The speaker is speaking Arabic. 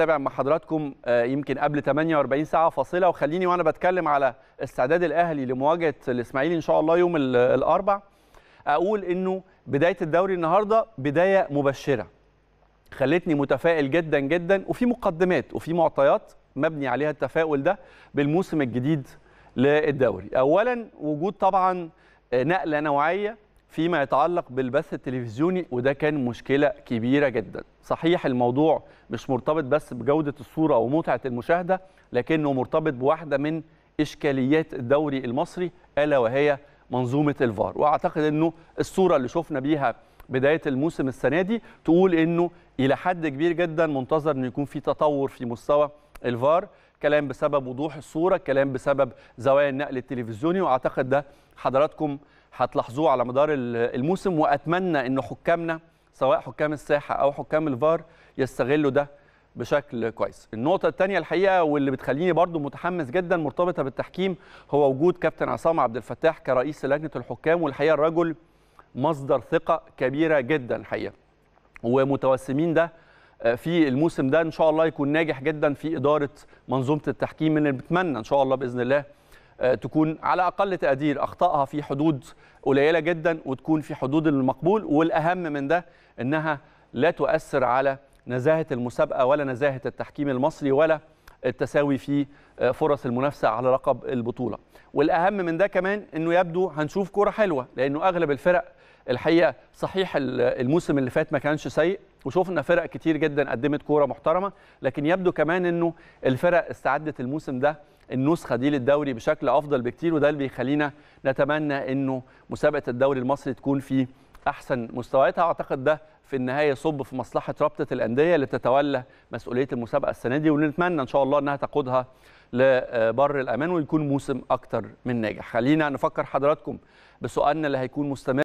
تابع مع حضراتكم آه، يمكن قبل 48 ساعه فاصله وخليني وانا بتكلم على استعداد الاهلي لمواجهه الاسماعيلي ان شاء الله يوم الاربع اقول انه بدايه الدوري النهارده بدايه مبشره خلتني متفائل جدا جدا وفي مقدمات وفي معطيات مبني عليها التفاؤل ده بالموسم الجديد للدوري اولا وجود طبعا آه، نقله نوعيه فيما يتعلق بالبث التلفزيوني وده كان مشكله كبيره جدا صحيح الموضوع مش مرتبط بس بجوده الصوره ومتعه المشاهده لكنه مرتبط بواحده من اشكاليات الدوري المصري الا وهي منظومه الفار واعتقد انه الصوره اللي شفنا بيها بدايه الموسم السنه دي تقول انه الى حد كبير جدا منتظر انه يكون في تطور في مستوى الفار كلام بسبب وضوح الصوره كلام بسبب زوايا النقل التلفزيوني واعتقد ده حضراتكم هتلاحظوه على مدار الموسم واتمنى ان حكامنا سواء حكام الساحه او حكام الفار يستغلوا ده بشكل كويس النقطه الثانيه الحقيقه واللي بتخليني برضو متحمس جدا مرتبطه بالتحكيم هو وجود كابتن عصام عبد الفتاح كرئيس لجنه الحكام والحقيقه الرجل مصدر ثقه كبيره جدا الحقيقه ومتوسمين ده آه، في الموسم ده ان شاء الله يكون ناجح جدا في اداره منظومه التحكيم اللي بتمنى ان شاء الله باذن الله آه، تكون على اقل تقدير اخطائها في حدود قليله جدا وتكون في حدود المقبول والاهم من ده انها لا تؤثر على نزاهه المسابقه ولا نزاهه التحكيم المصري ولا التساوي في آه، فرص المنافسه على لقب البطوله والاهم من ده كمان انه يبدو هنشوف كره حلوه لانه اغلب الفرق الحقيقه صحيح الموسم اللي فات ما كانش سيء وشوفنا فرق كتير جدا قدمت كوره محترمه لكن يبدو كمان انه الفرق استعدت الموسم ده النسخه دي للدوري بشكل افضل بكتير وده اللي بيخلينا نتمنى انه مسابقه الدوري المصري تكون في احسن مستوياتها اعتقد ده في النهايه يصب في مصلحه رابطه الانديه اللي تتولى مسؤوليه المسابقه السنه دي ونتمنى ان شاء الله انها تقودها لبر الامان ويكون موسم اكتر من ناجح خلينا نفكر حضراتكم بسؤالنا اللي هيكون مستمر